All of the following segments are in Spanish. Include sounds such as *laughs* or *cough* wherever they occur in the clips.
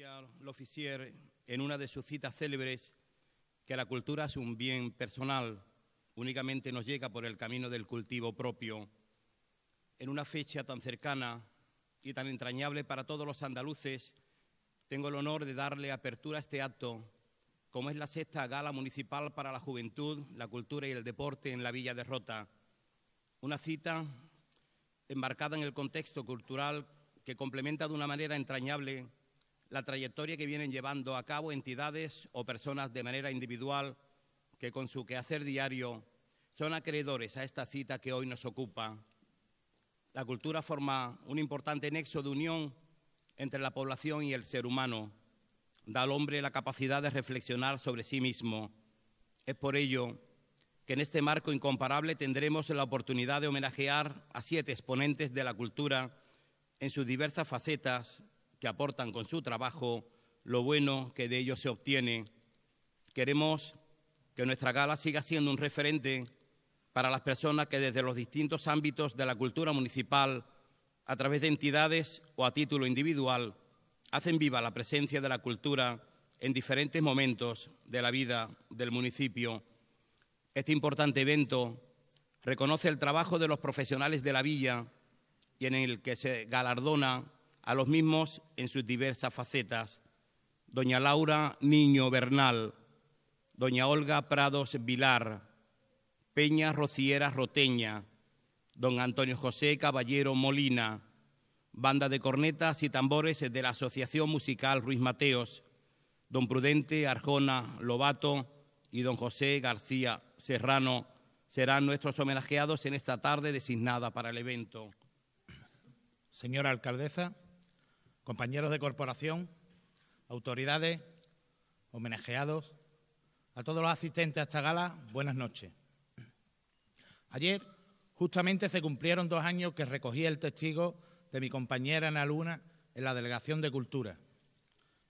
el en una de sus citas célebres que la cultura es un bien personal, únicamente nos llega por el camino del cultivo propio. En una fecha tan cercana y tan entrañable para todos los andaluces, tengo el honor de darle apertura a este acto, como es la sexta gala municipal para la juventud, la cultura y el deporte en la Villa de Rota. Una cita embarcada en el contexto cultural que complementa de una manera entrañable la trayectoria que vienen llevando a cabo entidades o personas de manera individual que con su quehacer diario son acreedores a esta cita que hoy nos ocupa. La cultura forma un importante nexo de unión entre la población y el ser humano. Da al hombre la capacidad de reflexionar sobre sí mismo. Es por ello que en este marco incomparable tendremos la oportunidad de homenajear a siete exponentes de la cultura en sus diversas facetas que aportan con su trabajo lo bueno que de ellos se obtiene. Queremos que nuestra gala siga siendo un referente para las personas que desde los distintos ámbitos de la cultura municipal, a través de entidades o a título individual, hacen viva la presencia de la cultura en diferentes momentos de la vida del municipio. Este importante evento reconoce el trabajo de los profesionales de la villa y en el que se galardona a los mismos en sus diversas facetas. Doña Laura Niño Bernal, Doña Olga Prados Vilar, Peña Rociera Roteña, Don Antonio José Caballero Molina, banda de cornetas y tambores de la Asociación Musical Ruiz Mateos, Don Prudente Arjona Lobato y Don José García Serrano serán nuestros homenajeados en esta tarde designada para el evento. Señora alcaldesa compañeros de corporación, autoridades, homenajeados, a todos los asistentes a esta gala, buenas noches. Ayer justamente se cumplieron dos años que recogí el testigo de mi compañera Ana Luna en la Delegación de Cultura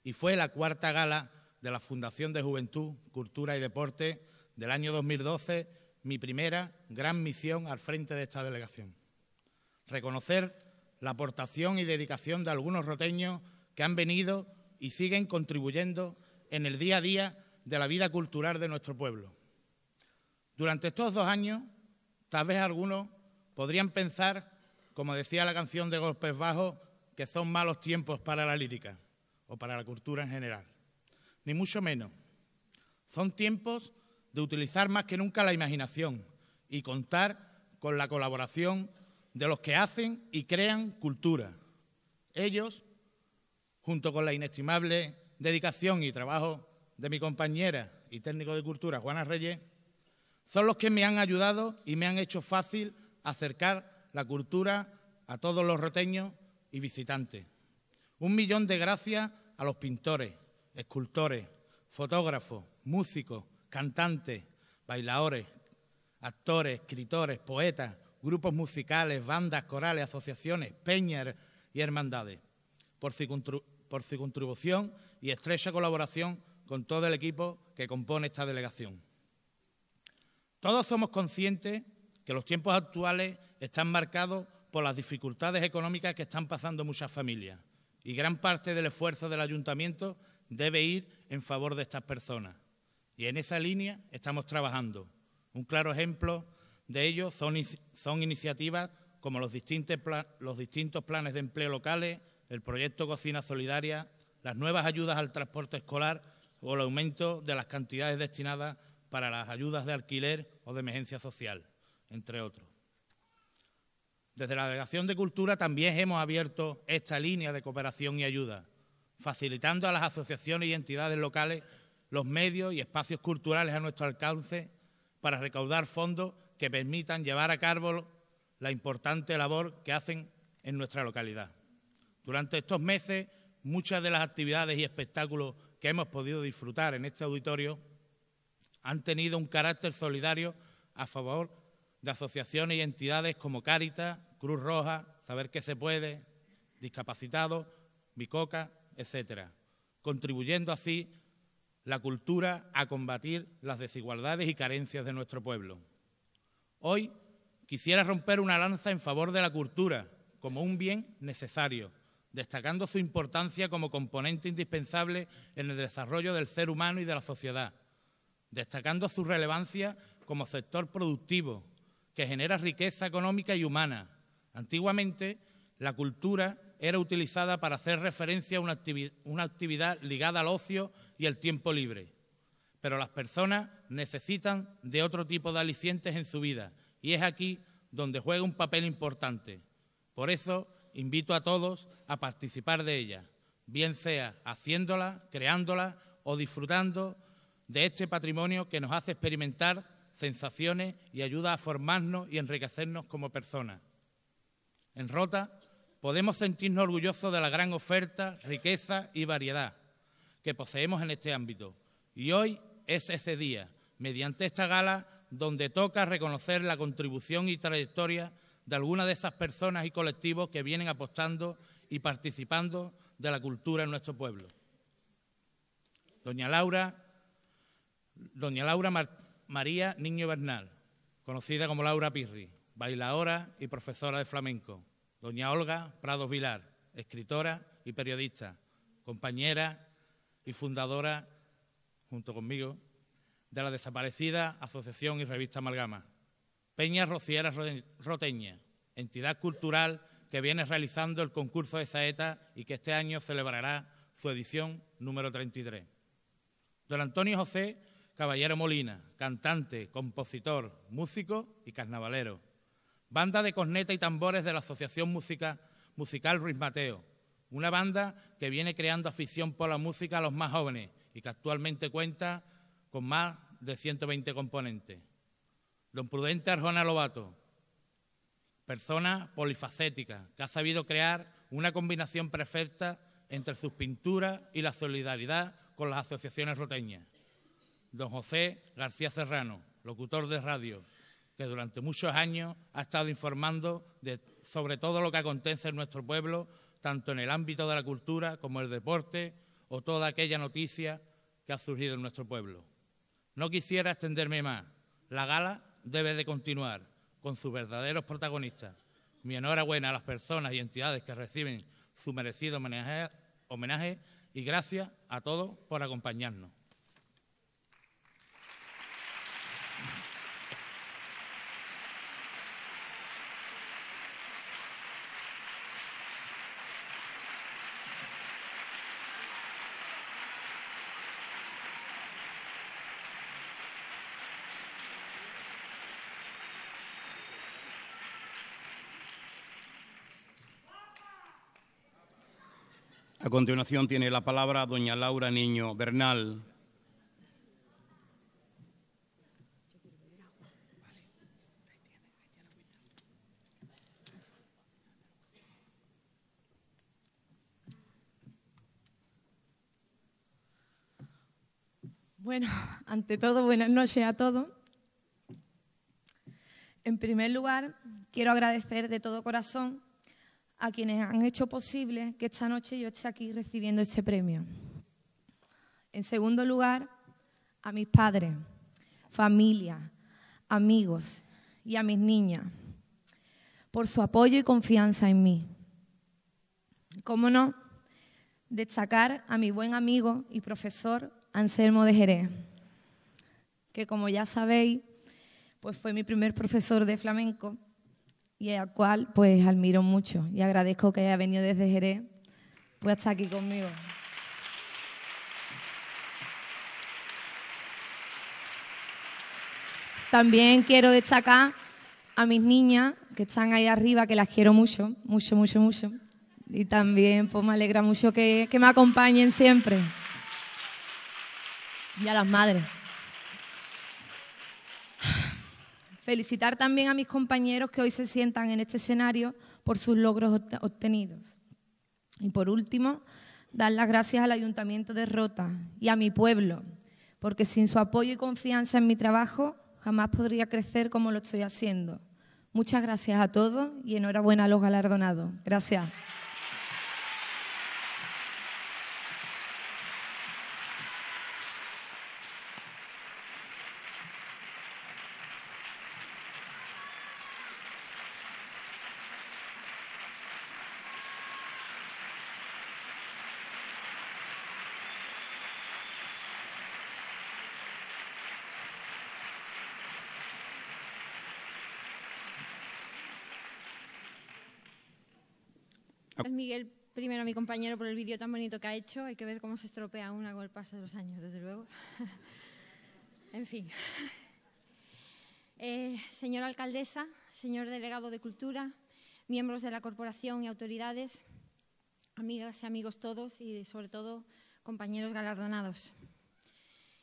y fue la cuarta gala de la Fundación de Juventud, Cultura y Deporte del año 2012, mi primera gran misión al frente de esta delegación. Reconocer la aportación y dedicación de algunos roteños que han venido y siguen contribuyendo en el día a día de la vida cultural de nuestro pueblo. Durante estos dos años, tal vez algunos podrían pensar, como decía la canción de Golpes Bajos, que son malos tiempos para la lírica o para la cultura en general. Ni mucho menos. Son tiempos de utilizar más que nunca la imaginación y contar con la colaboración de los que hacen y crean cultura. Ellos, junto con la inestimable dedicación y trabajo de mi compañera y técnico de cultura, Juana Reyes, son los que me han ayudado y me han hecho fácil acercar la cultura a todos los roteños y visitantes. Un millón de gracias a los pintores, escultores, fotógrafos, músicos, cantantes, bailadores, actores, escritores, poetas, grupos musicales, bandas, corales, asociaciones, peñas y hermandades, por su, contribución y estrecha colaboración con todo el equipo que compone esta delegación. Todos somos conscientes que los tiempos actuales están marcados por las dificultades económicas que están pasando muchas familias y gran parte del esfuerzo del ayuntamiento debe ir en favor de estas personas. Y en esa línea estamos trabajando. Un claro ejemplo de ello son, iniciativas como los distintos planes de empleo locales, el proyecto Cocina Solidaria, las nuevas ayudas al transporte escolar o el aumento de las cantidades destinadas para las ayudas de alquiler o de emergencia social, entre otros. Desde la Delegación de Cultura también hemos abierto esta línea de cooperación y ayuda, facilitando a las asociaciones y entidades locales los medios y espacios culturales a nuestro alcance para recaudar fondos que permitan llevar a cabo la importante labor que hacen en nuestra localidad. Durante estos meses, muchas de las actividades y espectáculos que hemos podido disfrutar en este auditorio han tenido un carácter solidario a favor de asociaciones y entidades como Cáritas, Cruz Roja, Saber que se puede, Discapacitados, Bicoca, etcétera, contribuyendo así la cultura a combatir las desigualdades y carencias de nuestro pueblo. Hoy quisiera romper una lanza en favor de la cultura como un bien necesario, destacando su importancia como componente indispensable en el desarrollo del ser humano y de la sociedad, destacando su relevancia como sector productivo que genera riqueza económica y humana. Antiguamente, la cultura era utilizada para hacer referencia a una, actividad ligada al ocio y el tiempo libre pero las personas necesitan de otro tipo de alicientes en su vida y es aquí donde juega un papel importante. Por eso invito a todos a participar de ella, bien sea haciéndola, creándola o disfrutando de este patrimonio que nos hace experimentar sensaciones y ayuda a formarnos y enriquecernos como personas. En Rota podemos sentirnos orgullosos de la gran oferta, riqueza y variedad que poseemos en este ámbito. Y hoy es ese día, mediante esta gala donde toca reconocer la contribución y trayectoria de algunas de esas personas y colectivos que vienen apostando y participando de la cultura en nuestro pueblo. Doña Laura, doña Laura María Niño Bernal, conocida como Laura Pirri, bailadora y profesora de flamenco. Doña Olga Prados Vilar, escritora y periodista, compañera y fundadora junto conmigo, de la desaparecida Asociación y Revista Amalgama. Peña Rociera Roteña, entidad cultural que viene realizando el concurso de saeta y que este año celebrará su edición número 33. Don Antonio José Caballero Molina, cantante, compositor, músico y carnavalero. Banda de corneta y tambores de la Asociación Musical Ruiz Mateo, una banda que viene creando afición por la música a los más jóvenes y que actualmente cuenta con más de 120 componentes. Don Prudente Arjona Lobato, persona polifacética, que ha sabido crear una combinación perfecta entre sus pinturas y la solidaridad con las asociaciones roteñas. Don José García Serrano, locutor de radio, que durante muchos años ha estado informando sobre todo lo que acontece en nuestro pueblo, tanto en el ámbito de la cultura como el deporte o toda aquella noticia que ha surgido en nuestro pueblo. No quisiera extenderme más. La gala debe de continuar con sus verdaderos protagonistas. Mi enhorabuena a las personas y entidades que reciben su merecido homenaje, homenaje y gracias a todos por acompañarnos. continuación tiene la palabra doña Laura Niño Bernal. Bueno, *laughs* ante todo, buenas noches a todos. En primer lugar, quiero agradecer de todo corazón a quienes han hecho posible que esta noche yo esté aquí recibiendo este premio. En segundo lugar, a mis padres, familia, amigos y a mis niñas por su apoyo y confianza en mí. ¿Cómo no? Destacar a mi buen amigo y profesor Anselmo de Jerez, que como ya sabéis, pues fue mi primer profesor de flamenco y al cual pues admiro mucho y agradezco que haya venido desde Jerez pues hasta aquí conmigo. También quiero destacar a mis niñas que están ahí arriba, que las quiero mucho, mucho, mucho, mucho. Y también pues me alegra mucho que, que me acompañen siempre. Y a las madres. Felicitar también a mis compañeros que hoy se sientan en este escenario por sus logros obtenidos. Y por último, dar las gracias al Ayuntamiento de Rota y a mi pueblo, porque sin su apoyo y confianza en mi trabajo jamás podría crecer como lo estoy haciendo. Muchas gracias a todos y enhorabuena a los galardonados. Gracias. Gracias, Miguel, primero a mi compañero por el vídeo tan bonito que ha hecho. Hay que ver cómo se estropea una con el paso de los años, desde luego. *laughs* en fin. *laughs* Eh, señora alcaldesa, señor delegado de Cultura, miembros de la corporación y autoridades, amigas y amigos todos y sobre todo compañeros galardonados.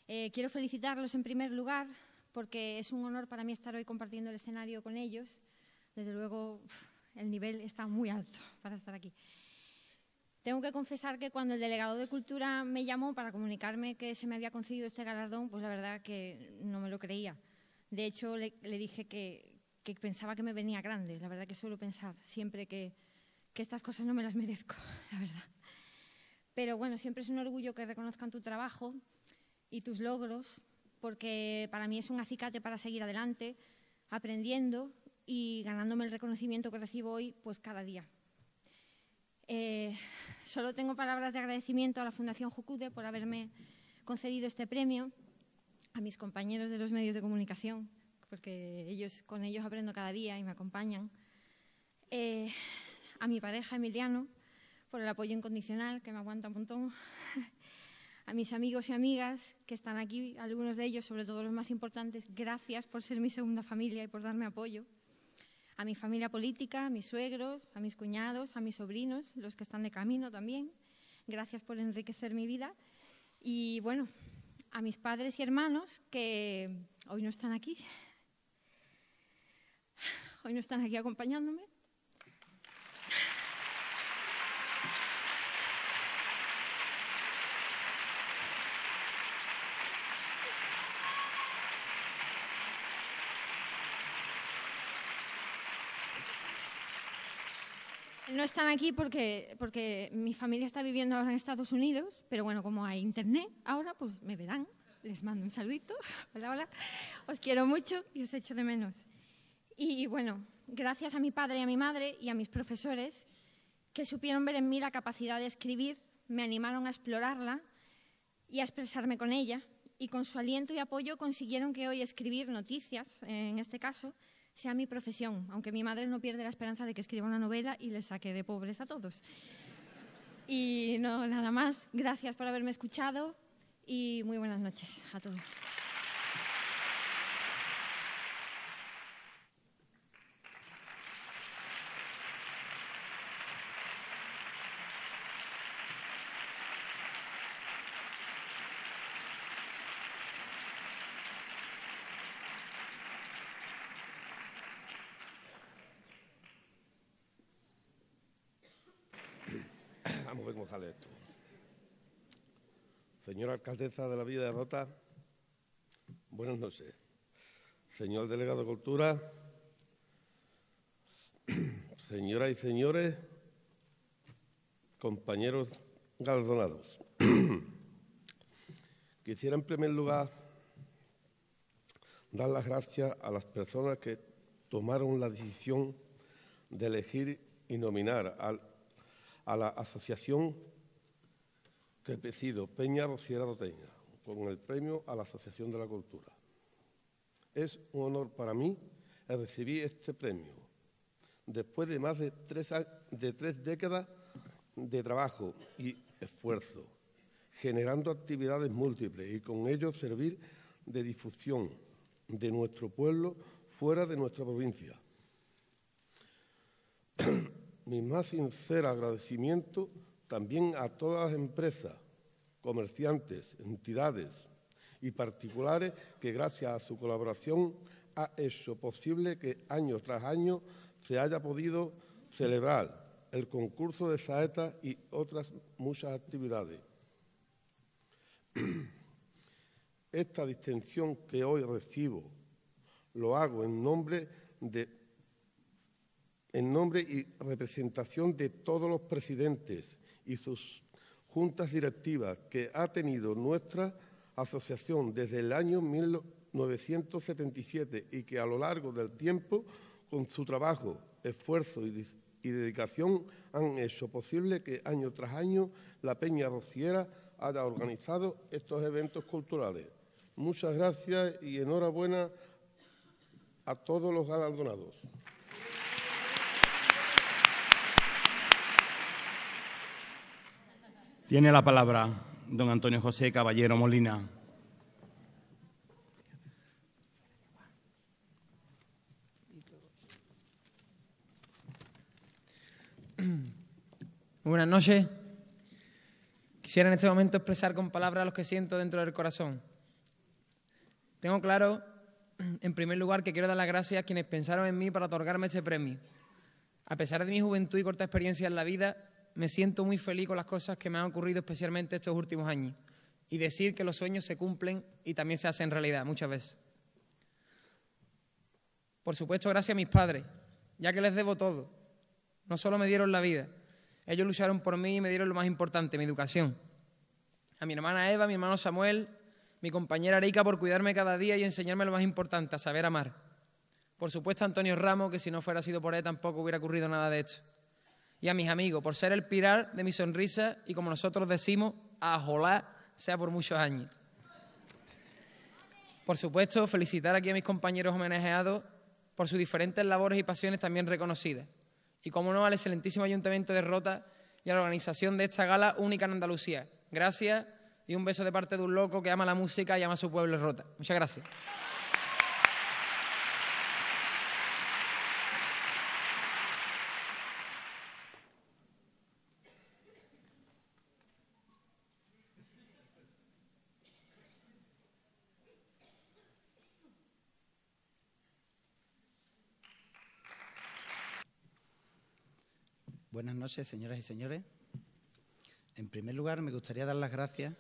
Eh, quiero felicitarlos en primer lugar porque es un honor para mí estar hoy compartiendo el escenario con ellos. Desde luego el nivel está muy alto para estar aquí. Tengo que confesar que cuando el delegado de Cultura me llamó para comunicarme que se me había conseguido este galardón, pues la verdad que no me lo creía. De hecho, le, dije que, pensaba que me venía grande. La verdad que suelo pensar siempre que, que estas cosas no me las merezco, *laughs* la verdad. Pero bueno, siempre es un orgullo que reconozcan tu trabajo y tus logros, porque para mí es un acicate para seguir adelante, aprendiendo y ganándome el reconocimiento que recibo hoy, pues cada día. Eh, solo tengo palabras de agradecimiento a la Fundación Jucude por haberme concedido este premio, a mis compañeros de los medios de comunicación, porque ellos, con ellos aprendo cada día y me acompañan, eh, a mi pareja Emiliano por el apoyo incondicional, que me aguanta un montón, *laughs* a mis amigos y amigas que están aquí, algunos de ellos, sobre todo los más importantes, gracias por ser mi segunda familia y por darme apoyo a mi familia política, a mis suegros, a mis cuñados, a mis sobrinos, los que están de camino también. Gracias por enriquecer mi vida. Y bueno, a mis padres y hermanos que hoy no están aquí. Hoy no están aquí acompañándome. no están aquí porque, mi familia está viviendo ahora en Estados Unidos, pero bueno, como hay internet ahora, pues me verán. Les mando un saludito. *laughs* Hola, hola. Os quiero mucho y os echo de menos. Y bueno, gracias a mi padre y a mi madre y a mis profesores que supieron ver en mí la capacidad de escribir, me animaron a explorarla y a expresarme con ella. Y con su aliento y apoyo consiguieron que hoy escribir noticias, eh, en este caso, sea mi profesión, aunque mi madre no pierde la esperanza de que escriba una novela y le saque de pobres a todos. Y no, nada más. Gracias por haberme escuchado y muy buenas noches a todos. Señora alcaldesa de la Villa de Rota, buenas noches. Señor delegado de Cultura, *clears throat* señoras y señores, compañeros galardonados. *clears throat* Quisiera en primer lugar dar las gracias a las personas que tomaron la decisión de elegir y nominar a la Asociación presido, Peña Rociera Doteña, con el premio a la Asociación de la Cultura. Es un honor para mí recibir este premio. Después de más de tres, de tres décadas de trabajo y esfuerzo, generando actividades múltiples y con ello servir de difusión de nuestro pueblo fuera de nuestra provincia. *clears throat* Mi más sincero agradecimiento también a todas las empresas, comerciantes, entidades y particulares que gracias a su colaboración ha hecho posible que año tras año se haya podido celebrar el concurso de Saeta y otras muchas actividades. *clears throat* Esta distinción que hoy recibo lo hago en nombre, de, en nombre y representación de todos los presidentes y sus juntas directivas que ha tenido nuestra asociación desde el año 1977 y que a lo largo del tiempo, con su trabajo, esfuerzo y, dedicación, han hecho posible que año tras año la Peña Rociera haya organizado estos eventos culturales. Muchas gracias y enhorabuena a todos los galardonados. Tiene la palabra don Antonio José Caballero Molina. Buenas noches. Quisiera en este momento expresar con palabras lo que siento dentro del corazón. Tengo claro, en primer lugar, que quiero dar las gracias a quienes pensaron en mí para otorgarme este premio. A pesar de mi juventud y corta experiencia en la vida, me siento muy feliz con las cosas que me han ocurrido especialmente estos últimos años y decir que los sueños se cumplen y también se hacen realidad muchas veces. Por supuesto, gracias a mis padres, ya que les debo todo. No solo me dieron la vida, ellos lucharon por mí y me dieron lo más importante, mi educación. A mi hermana Eva, mi hermano Samuel, mi compañera Erika por cuidarme cada día y enseñarme lo más importante, a saber amar. Por supuesto, Antonio Ramos, que si no fuera sido por él tampoco hubiera ocurrido nada de esto y a mis amigos por ser el pilar de mi sonrisa y como nosotros decimos, a sea por muchos años. Por supuesto, felicitar aquí a mis compañeros homenajeados por sus diferentes labores y pasiones también reconocidas. Y como no, al excelentísimo Ayuntamiento de Rota y a la organización de esta gala única en Andalucía. Gracias y un beso de parte de un loco que ama la música y ama a su pueblo Rota. Muchas gracias. señoras y señores. En primer lugar, me gustaría dar las gracias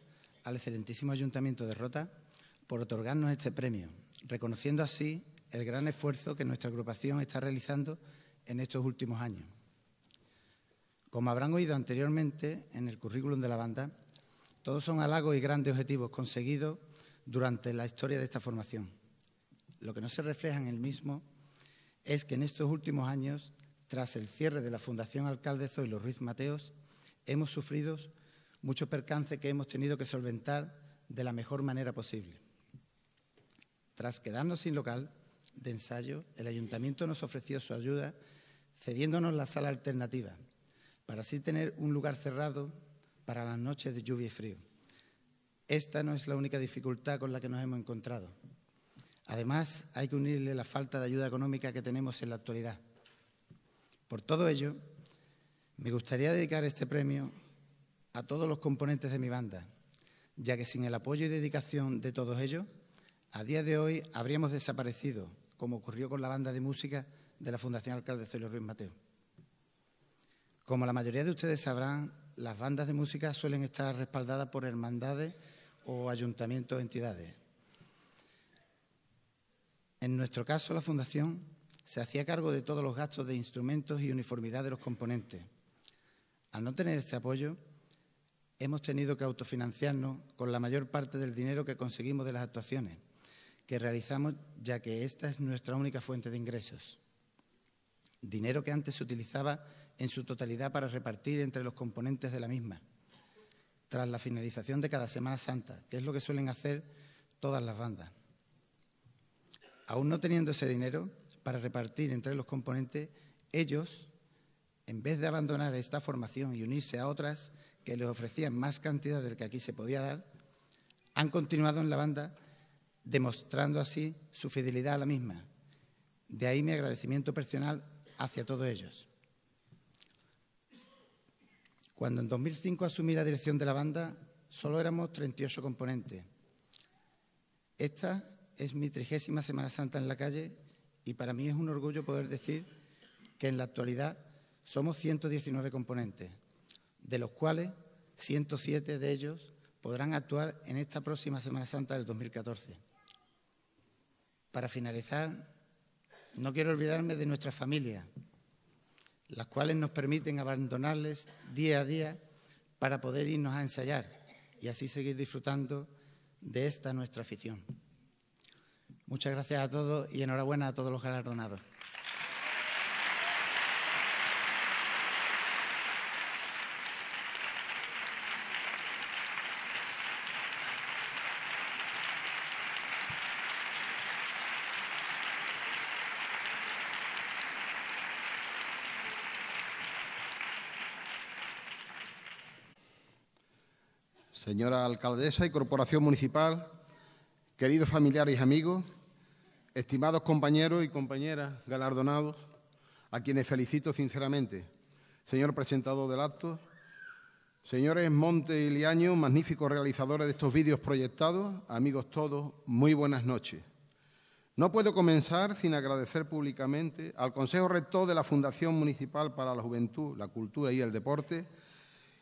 al excelentísimo Ayuntamiento de Rota por otorgarnos este premio, reconociendo así el gran esfuerzo que nuestra agrupación está realizando en estos últimos años. Como habrán oído anteriormente en el currículum de la banda, todos son halagos y grandes objetivos conseguidos durante la historia de esta formación. Lo que no se refleja en el mismo es que en estos últimos años tras el cierre de la Fundación Alcalde Zoilo Ruiz Mateos, hemos sufrido muchos percance que hemos tenido que solventar de la mejor manera posible. Tras quedarnos sin local de ensayo, el ayuntamiento nos ofreció su ayuda cediéndonos la sala alternativa, para así tener un lugar cerrado para las noches de lluvia y frío. Esta no es la única dificultad con la que nos hemos encontrado. Además, hay que unirle la falta de ayuda económica que tenemos en la actualidad. Por todo ello, me gustaría dedicar este premio a todos los componentes de mi banda, ya que sin el apoyo y dedicación de todos ellos, a día de hoy habríamos desaparecido, como ocurrió con la banda de música de la Fundación Alcalde Celio Ruiz Mateo. Como la mayoría de ustedes sabrán, las bandas de música suelen estar respaldadas por hermandades o ayuntamientos o entidades. En nuestro caso, la Fundación se hacía cargo de todos los gastos de instrumentos y uniformidad de los componentes. Al no tener este apoyo, hemos tenido que autofinanciarnos con la mayor parte del dinero que conseguimos de las actuaciones que realizamos, ya que esta es nuestra única fuente de ingresos. Dinero que antes se utilizaba en su totalidad para repartir entre los componentes de la misma, tras la finalización de cada Semana Santa, que es lo que suelen hacer todas las bandas. Aún no teniendo ese dinero, para repartir entre los componentes, ellos, en vez de abandonar esta formación y unirse a otras que les ofrecían más cantidad del que aquí se podía dar, han continuado en la banda demostrando así su fidelidad a la misma. De ahí mi agradecimiento personal hacia todos ellos. Cuando en 2005 asumí la dirección de la banda, solo éramos 38 componentes. Esta es mi trigésima Semana Santa en la calle y para mí es un orgullo poder decir que en la actualidad somos 119 componentes, de los cuales 107 de ellos podrán actuar en esta próxima Semana Santa del 2014. Para finalizar, no quiero olvidarme de nuestras familias, las cuales nos permiten abandonarles día a día para poder irnos a ensayar y así seguir disfrutando de esta nuestra afición. Muchas gracias a todos y enhorabuena a todos los galardonados. Señora alcaldesa y corporación municipal, queridos familiares y amigos, estimados compañeros y compañeras galardonados, a quienes felicito sinceramente, señor presentador del acto, señores Monte y Liaño, magníficos realizadores de estos vídeos proyectados, amigos todos, muy buenas noches. No puedo comenzar sin agradecer públicamente al Consejo Rector de la Fundación Municipal para la Juventud, la Cultura y el Deporte,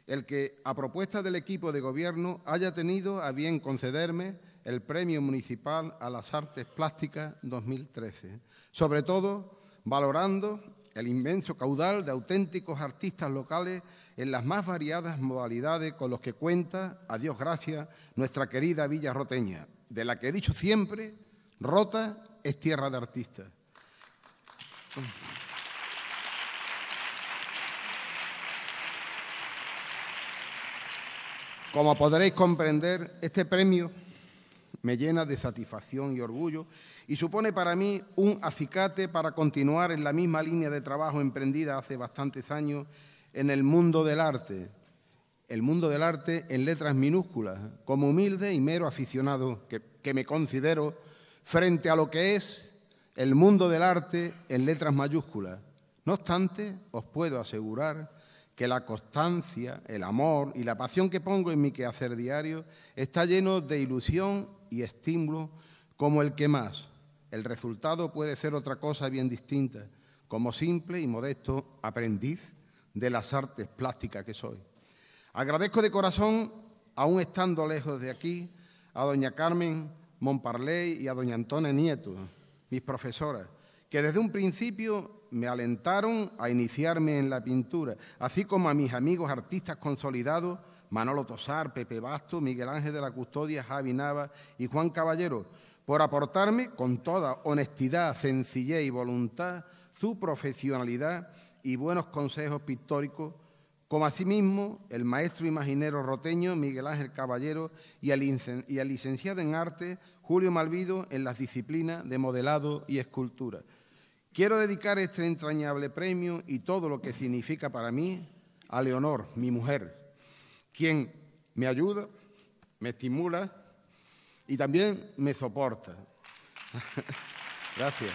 el que, a propuesta del equipo de gobierno, haya tenido a bien concederme el Premio Municipal a las Artes Plásticas 2013, sobre todo valorando el inmenso caudal de auténticos artistas locales en las más variadas modalidades con los que cuenta, a Dios gracias, nuestra querida Villa Roteña, de la que he dicho siempre, Rota es tierra de artistas. Como podréis comprender, este premio me llena de satisfacción y orgullo y supone para mí un acicate para continuar en la misma línea de trabajo emprendida hace bastantes años en el mundo del arte, el mundo del arte en letras minúsculas, como humilde y mero aficionado que, me considero frente a lo que es el mundo del arte en letras mayúsculas. No obstante, os puedo asegurar que la constancia, el amor y la pasión que pongo en mi quehacer diario está lleno de ilusión y estímulo como el que más. El resultado puede ser otra cosa bien distinta, como simple y modesto aprendiz de las artes plásticas que soy. Agradezco de corazón, aún estando lejos de aquí, a doña Carmen Montparley y a doña Antonia Nieto, mis profesoras, que desde un principio me alentaron a iniciarme en la pintura, así como a mis amigos artistas consolidados, Manolo Tosar, Pepe Basto, Miguel Ángel de la Custodia, Javi Nava y Juan Caballero, por aportarme con toda honestidad, sencillez y voluntad su profesionalidad y buenos consejos pictóricos, como asimismo el maestro imaginero roteño Miguel Ángel Caballero y el, licenciado en arte Julio Malvido en las disciplinas de modelado y escultura. Quiero dedicar este entrañable premio y todo lo que significa para mí a Leonor, mi mujer, quien me ayuda, me estimula y también me soporta. *laughs* Gracias.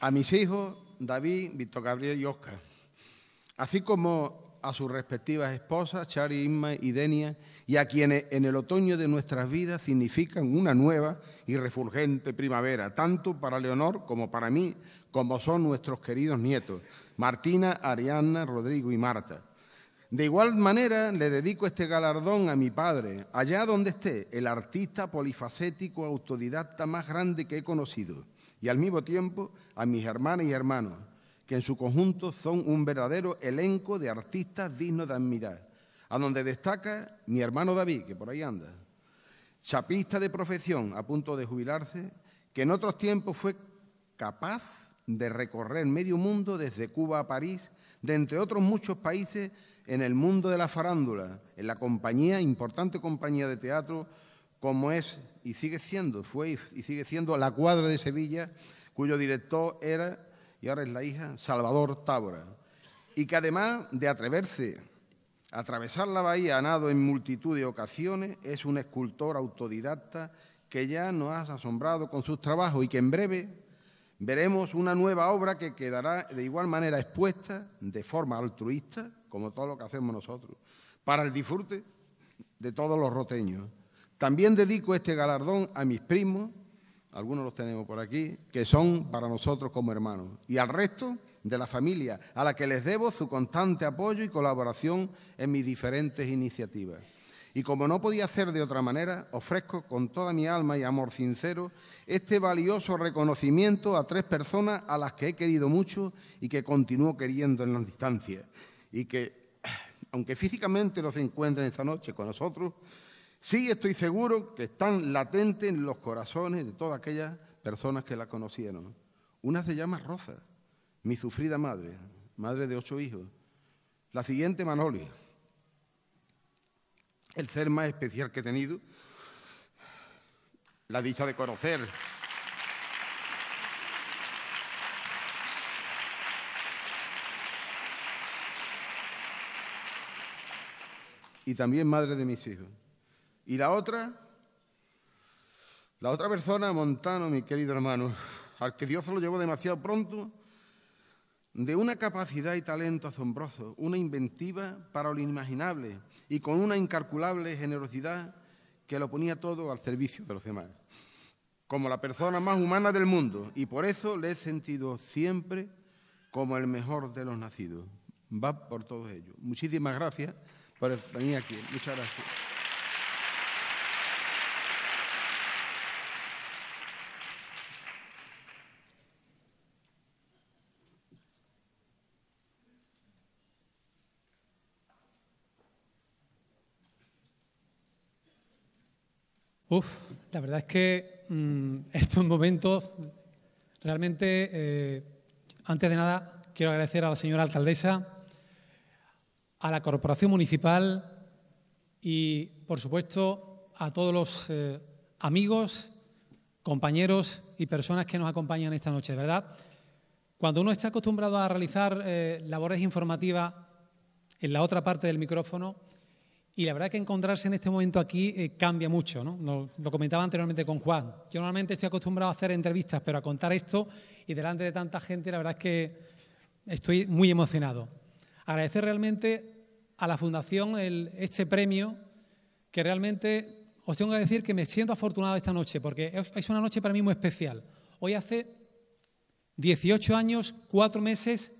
A mis hijos, David, Víctor Gabriel y Oscar, así como a sus respectivas esposas, Chari, y Denia, y a quienes en el otoño de nuestras vidas significan una nueva y refulgente primavera, tanto para Leonor como para mí, como son nuestros queridos nietos, Martina, Ariana, Rodrigo y Marta. De igual manera, le dedico este galardón a mi padre, allá donde esté, el artista polifacético autodidacta más grande que he conocido, y al mismo tiempo a mis hermanas y hermanos que en su conjunto son un verdadero elenco de artistas dignos de admirar, a donde destaca mi hermano David, que por ahí anda, chapista de profesión a punto de jubilarse, que en otros tiempos fue capaz de recorrer medio mundo desde Cuba a París, de entre otros muchos países en el mundo de la farándula, en la compañía, importante compañía de teatro, como es y sigue siendo, fue y sigue siendo La Cuadra de Sevilla, cuyo director era y ahora es la hija, Salvador Tábora, y que además de atreverse a atravesar la bahía a nado en multitud de ocasiones, es un escultor autodidacta que ya nos ha asombrado con sus trabajos y que en breve veremos una nueva obra que quedará de igual manera expuesta de forma altruista, como todo lo que hacemos nosotros, para el disfrute de todos los roteños. También dedico este galardón a mis primos algunos los tenemos por aquí, que son para nosotros como hermanos, y al resto de la familia, a la que les debo su constante apoyo y colaboración en mis diferentes iniciativas. Y como no podía ser de otra manera, ofrezco con toda mi alma y amor sincero este valioso reconocimiento a tres personas a las que he querido mucho y que continúo queriendo en las distancias, y que, aunque físicamente no se encuentren esta noche con nosotros, Sí, estoy seguro que están latentes en los corazones de todas aquellas personas que la conocieron. Una se llama Rosa, mi sufrida madre, madre de ocho hijos. La siguiente, Manoli, el ser más especial que he tenido, la dicha de conocer. Y también madre de mis hijos. Y la otra, la otra persona, Montano, mi querido hermano, al que Dios lo llevó demasiado pronto, de una capacidad y talento asombroso, una inventiva para lo inimaginable y con una incalculable generosidad que lo ponía todo al servicio de los demás, como la persona más humana del mundo, y por eso le he sentido siempre como el mejor de los nacidos. Va por todos ellos. Muchísimas gracias por venir aquí. Muchas gracias. Uf, la verdad es que mm, *laughs* estos momentos, realmente, eh, antes de nada, quiero agradecer a la señora alcaldesa, a la corporación municipal y, por supuesto, a todos los eh, amigos, compañeros y personas que nos acompañan esta noche, ¿verdad? Cuando uno está acostumbrado a realizar eh, labores informativas en la otra parte del micrófono, y la verdad que encontrarse en este momento aquí eh, cambia mucho. Lo, comentaba anteriormente con Juan. Yo normalmente estoy acostumbrado a hacer entrevistas, pero a contar esto y delante de tanta gente, la verdad es que estoy muy emocionado. Agradecer realmente a la Fundación el, este premio, que realmente os tengo que decir que me siento afortunado esta noche, porque es, es una noche para mí muy especial. Hoy hace 18 años, 4 meses,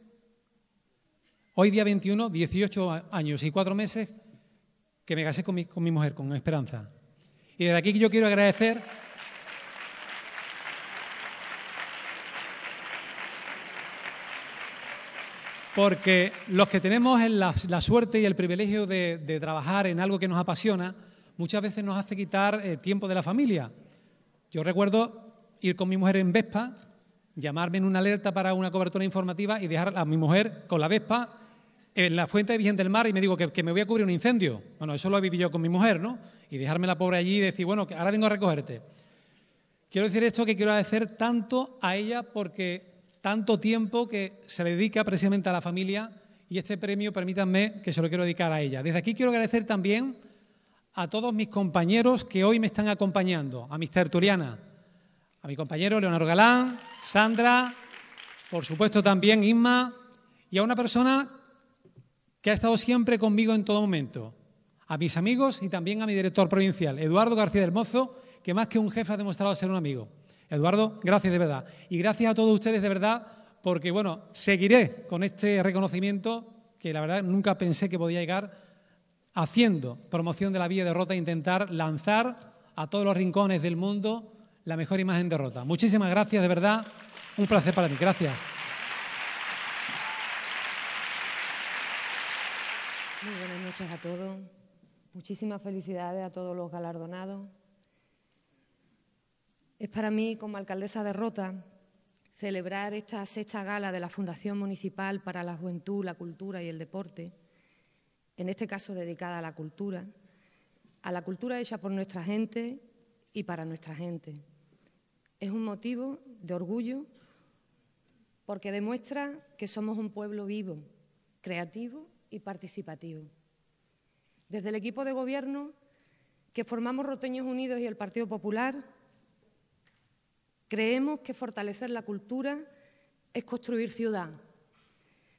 hoy día 21, 18 años y 4 meses que me casé con mi, mujer, con Esperanza. Y desde aquí yo quiero agradecer... Porque los que tenemos la, suerte y el privilegio de, trabajar en algo que nos apasiona, muchas veces nos hace quitar eh, tiempo de la familia. Yo recuerdo ir con mi mujer en Vespa, llamarme en una alerta para una cobertura informativa y dejar a mi mujer con la Vespa en la fuente de Virgen del Mar y me digo que, que, me voy a cubrir un incendio. Bueno, eso lo he vivido yo con mi mujer, ¿no? Y dejarme la pobre allí y decir, bueno, que ahora vengo a recogerte. Quiero decir esto que quiero agradecer tanto a ella porque tanto tiempo que se le dedica precisamente a la familia y este premio, permítanme que se lo quiero dedicar a ella. Desde aquí quiero agradecer también a todos mis compañeros que hoy me están acompañando, a mis tertulianas, a mi compañero Leonardo Galán, Sandra, por supuesto también Isma, y a una persona que ha estado siempre conmigo en todo momento, a mis amigos y también a mi director provincial, Eduardo García del Mozo, que más que un jefe ha demostrado ser un amigo. Eduardo, gracias de verdad. Y gracias a todos ustedes de verdad, porque bueno, seguiré con este reconocimiento que la verdad nunca pensé que podía llegar haciendo promoción de la vía de Rota e intentar lanzar a todos los rincones del mundo la mejor imagen de Rota. Muchísimas gracias, de verdad. Un placer para mí. Gracias. Muchas a todos. Muchísimas felicidades a todos los galardonados. Es para mí, como alcaldesa de Rota, celebrar esta sexta gala de la Fundación Municipal para la Juventud, la Cultura y el Deporte, en este caso dedicada a la cultura, a la cultura hecha por nuestra gente y para nuestra gente. Es un motivo de orgullo porque demuestra que somos un pueblo vivo, creativo y participativo. Desde el equipo de gobierno que formamos Roteños Unidos y el Partido Popular, creemos que fortalecer la cultura es construir ciudad.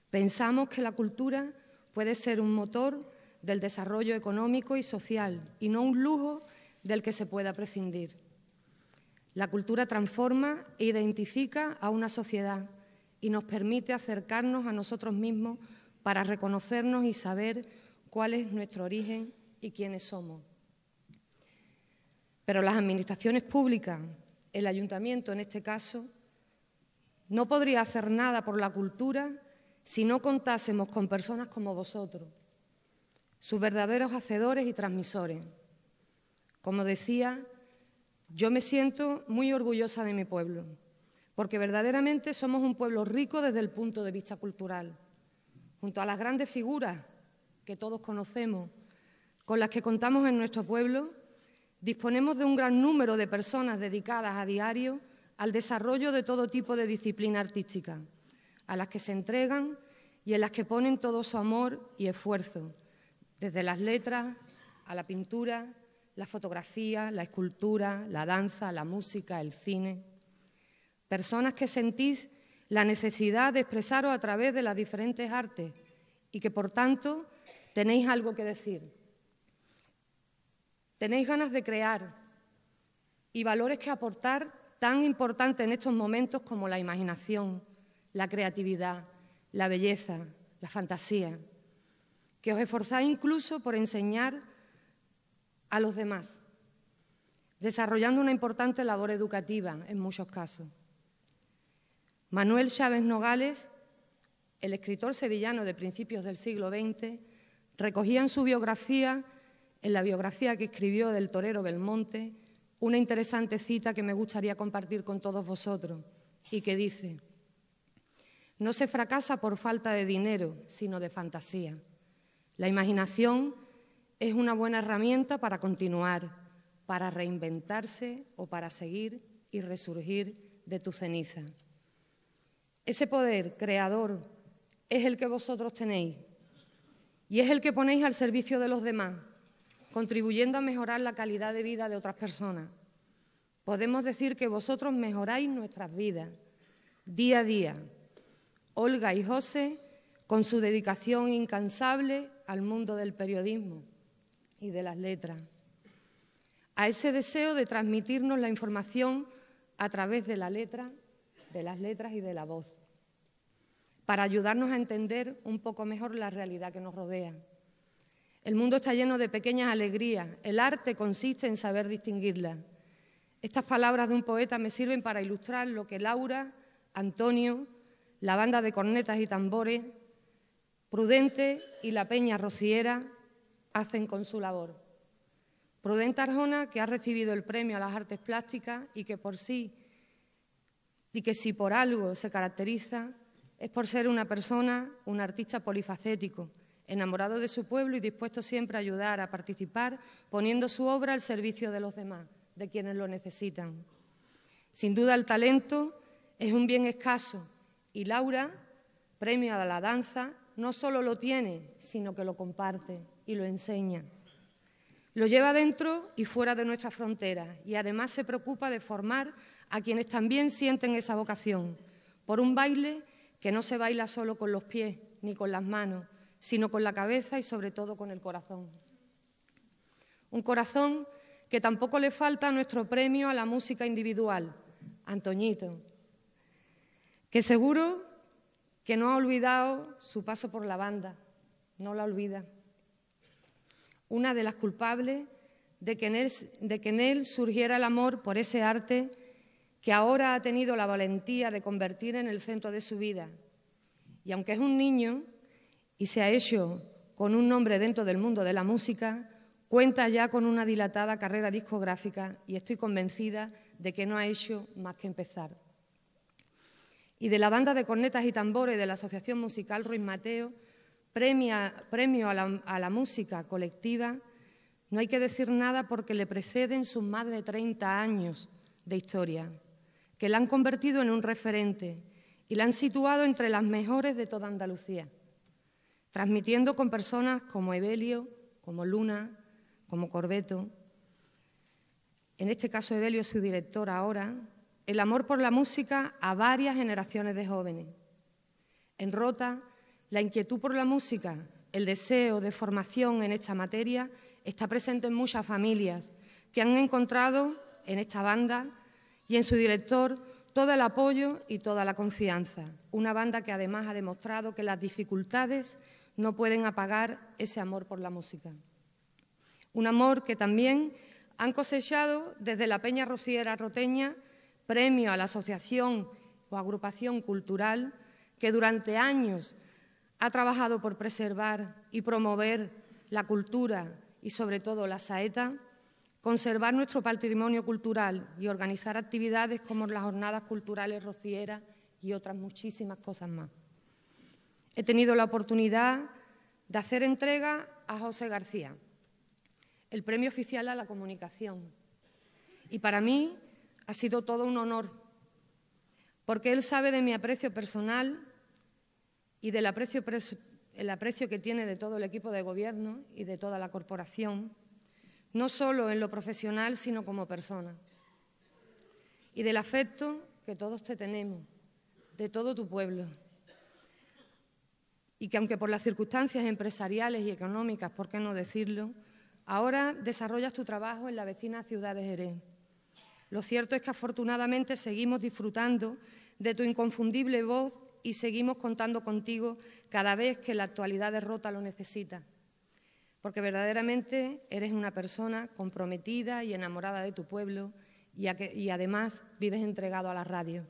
Pensamos que la cultura puede ser un motor del desarrollo económico y social y no un lujo del que se pueda prescindir. La cultura transforma e identifica a una sociedad y nos permite acercarnos a nosotros mismos para reconocernos y saber cuál es nuestro origen y quiénes somos. Pero las administraciones públicas, el ayuntamiento en este caso, no podría hacer nada por la cultura si no contásemos con personas como vosotros, sus verdaderos hacedores y transmisores. Como decía, yo me siento muy orgullosa de mi pueblo, porque verdaderamente somos un pueblo rico desde el punto de vista cultural. Junto a las grandes figuras que todos conocemos, con las que contamos en nuestro pueblo, disponemos de un gran número de personas dedicadas a diario al desarrollo de todo tipo de disciplina artística, a las que se entregan y en las que ponen todo su amor y esfuerzo, desde las letras a la pintura, la fotografía, la escultura, la danza, la música, el cine. Personas que sentís la necesidad de expresaros a través de las diferentes artes y que, por tanto, tenéis algo que decir, tenéis ganas de crear y valores que aportar tan importantes en estos momentos como la imaginación, la creatividad, la belleza, la fantasía, que os esforzáis incluso por enseñar a los demás, desarrollando una importante labor educativa en muchos casos. Manuel Chávez Nogales, el escritor sevillano de principios del siglo XX, Recogía en su biografía, en la biografía que escribió del torero Belmonte, una interesante cita que me gustaría compartir con todos vosotros y que dice, no se fracasa por falta de dinero, sino de fantasía. La imaginación es una buena herramienta para continuar, para reinventarse o para seguir y resurgir de tu ceniza. Ese poder creador es el que vosotros tenéis y es el que ponéis al servicio de los demás, contribuyendo a mejorar la calidad de vida de otras personas. Podemos decir que vosotros mejoráis nuestras vidas día a día. Olga y José, con su dedicación incansable al mundo del periodismo y de las letras. A ese deseo de transmitirnos la información a través de la letra, de las letras y de la voz para ayudarnos a entender un poco mejor la realidad que nos rodea. El mundo está lleno de pequeñas alegrías, el arte consiste en saber distinguirlas. Estas palabras de un poeta me sirven para ilustrar lo que Laura, Antonio, la banda de cornetas y tambores, Prudente y la Peña Rociera hacen con su labor. Prudente Arjona, que ha recibido el premio a las artes plásticas y que por sí, y que si por algo se caracteriza, es por ser una persona, un artista polifacético, enamorado de su pueblo y dispuesto siempre a ayudar, a participar, poniendo su obra al servicio de los demás, de quienes lo necesitan. Sin duda el talento es un bien escaso y Laura, premio a la danza, no solo lo tiene, sino que lo comparte y lo enseña. Lo lleva dentro y fuera de nuestras fronteras y además se preocupa de formar a quienes también sienten esa vocación por un baile que no se baila solo con los pies ni con las manos, sino con la cabeza y sobre todo con el corazón. Un corazón que tampoco le falta nuestro premio a la música individual, Antoñito, que seguro que no ha olvidado su paso por la banda, no la olvida. Una de las culpables de que de que en él surgiera el amor por ese arte que ahora ha tenido la valentía de convertir en el centro de su vida. Y aunque es un niño y se ha hecho con un nombre dentro del mundo de la música, cuenta ya con una dilatada carrera discográfica y estoy convencida de que no ha hecho más que empezar. Y de la banda de cornetas y tambores de la Asociación Musical Ruiz Mateo, premio a la, a la música colectiva, no hay que decir nada porque le preceden sus más de 30 años de historia que la han convertido en un referente y la han situado entre las mejores de toda Andalucía, transmitiendo con personas como Evelio, como Luna, como Corbeto. En este caso, Evelio es su director ahora, el amor por la música a varias generaciones de jóvenes. En Rota, la inquietud por la música, el deseo de formación en esta materia está presente en muchas familias que han encontrado en esta banda y en su director todo el apoyo y toda la confianza. Una banda que además ha demostrado que las dificultades no pueden apagar ese amor por la música. Un amor que también han cosechado desde la Peña Rociera Roteña, premio a la asociación o agrupación cultural que durante años ha trabajado por preservar y promover la cultura y sobre todo la saeta conservar nuestro patrimonio cultural y organizar actividades como las jornadas culturales rocieras y otras muchísimas cosas más. He tenido la oportunidad de hacer entrega a José García, el premio oficial a la comunicación. Y para mí ha sido todo un honor, porque él sabe de mi aprecio personal y del aprecio, aprecio que tiene de todo el equipo de gobierno y de toda la corporación no solo en lo profesional, sino como persona. Y del afecto que todos te tenemos, de todo tu pueblo. Y que aunque por las circunstancias empresariales y económicas, por qué no decirlo, ahora desarrollas tu trabajo en la vecina ciudad de Jerez. Lo cierto es que afortunadamente seguimos disfrutando de tu inconfundible voz y seguimos contando contigo cada vez que la actualidad derrota lo necesita porque verdaderamente eres una persona comprometida y enamorada de tu pueblo y, además vives entregado a la radio.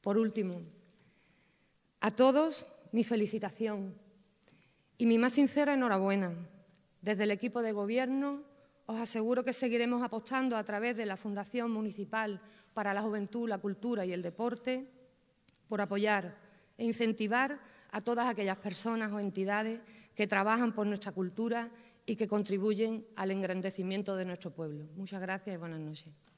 Por último, a todos mi felicitación y mi más sincera enhorabuena. Desde el equipo de gobierno os aseguro que seguiremos apostando a través de la Fundación Municipal para la Juventud, la Cultura y el Deporte por apoyar e incentivar a todas aquellas personas o entidades que trabajan por nuestra cultura y que contribuyen al engrandecimiento de nuestro pueblo. Muchas gracias y buenas noches.